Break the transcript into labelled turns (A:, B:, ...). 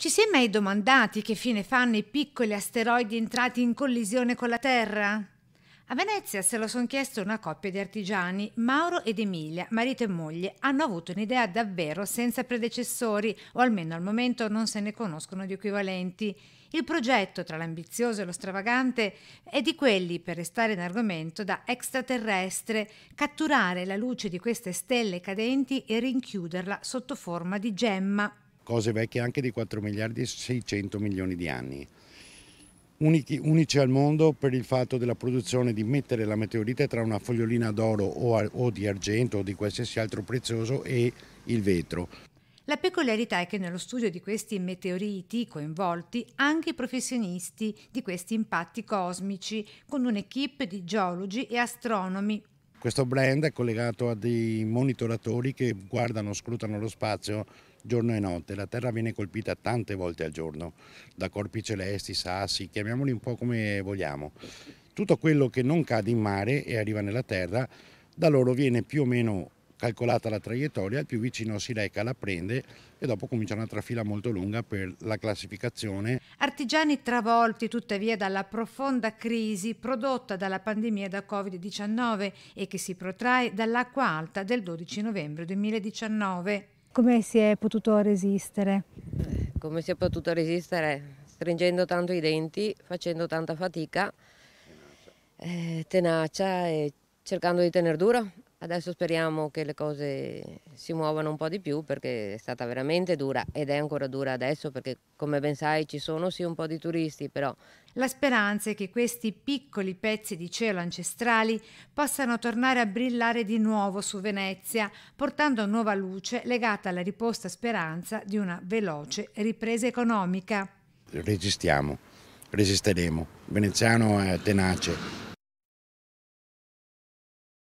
A: Ci si è mai domandati che fine fanno i piccoli asteroidi entrati in collisione con la Terra? A Venezia se lo sono chiesto una coppia di artigiani, Mauro ed Emilia, marito e moglie, hanno avuto un'idea davvero senza predecessori, o almeno al momento non se ne conoscono di equivalenti. Il progetto, tra l'ambizioso e lo stravagante, è di quelli, per restare in argomento, da extraterrestre, catturare la luce di queste stelle cadenti e rinchiuderla sotto forma di gemma
B: cose vecchie anche di 4 miliardi e 600 milioni di anni. Unici, unici al mondo per il fatto della produzione di mettere la meteorite tra una fogliolina d'oro o, o di argento o di qualsiasi altro prezioso e il vetro.
A: La peculiarità è che nello studio di questi meteoriti coinvolti anche i professionisti di questi impatti cosmici, con un'equipe di geologi e astronomi
B: questo brand è collegato a dei monitoratori che guardano, scrutano lo spazio giorno e notte. La Terra viene colpita tante volte al giorno, da corpi celesti, sassi, chiamiamoli un po' come vogliamo. Tutto quello che non cade in mare e arriva nella Terra, da loro viene più o meno calcolata la traiettoria, il più vicino si reca, la prende e dopo comincia un'altra fila molto lunga per la classificazione.
A: Artigiani travolti tuttavia dalla profonda crisi prodotta dalla pandemia da Covid-19 e che si protrae dall'acqua
C: alta del 12 novembre 2019.
A: Come si è potuto resistere?
C: Come si è potuto resistere? Stringendo tanto i denti, facendo tanta fatica, tenacia, eh, tenacia e cercando di tenere duro Adesso speriamo che le cose si muovano un po' di più perché è stata veramente dura ed è ancora dura adesso perché come ben sai ci sono sì un po' di turisti però... La speranza è che questi piccoli pezzi di cielo ancestrali possano tornare a brillare di nuovo
A: su Venezia portando nuova luce legata alla riposta speranza di una veloce ripresa economica.
B: Resistiamo, resisteremo. Il veneziano è tenace.